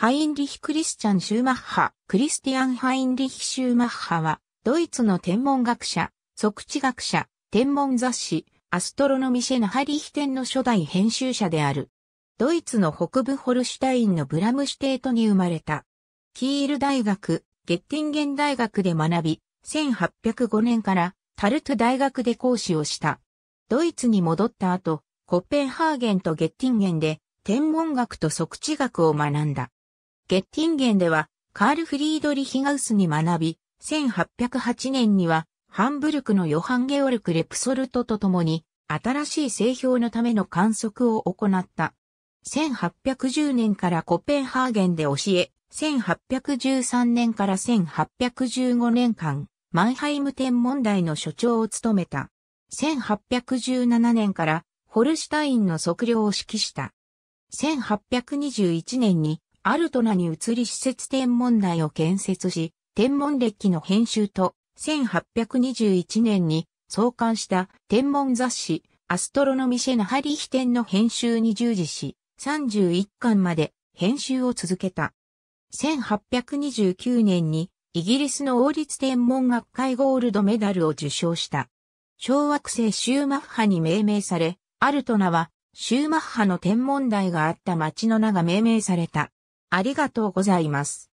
ハインリヒ・クリスチャン・シューマッハ、クリスティアン・ハインリヒ・シューマッハは、ドイツの天文学者、即地学者、天文雑誌、アストロノミシェナ・ハリヒテンの初代編集者である。ドイツの北部ホルシュタインのブラムシュテートに生まれた。キール大学、ゲッティンゲン大学で学び、1805年からタルト大学で講師をした。ドイツに戻った後、コッペンハーゲンとゲッティンゲンで天文学と即地学を学んだ。ゲッティンゲンでは、カール・フリードリヒガウスに学び、1808年には、ハンブルクのヨハン・ゲオルク・レプソルトと共に、新しい製氷のための観測を行った。1810年からコペンハーゲンで教え、1813年から1815年間、マンハイム天文台の所長を務めた。1817年からホルシュタインの測量を指揮した。1821年にアルトナに移り施設天文台を建設し、天文歴の編集と、1821年に創刊した天文雑誌、アストロノミシェナハリヒテンの編集に従事し、31巻まで編集を続けた。1829年にイギリスの王立天文学会ゴールドメダルを受賞した。小惑星シューマッハに命名され、アルトナはシューマッハの天文台があった町の名が命名された。ありがとうございます。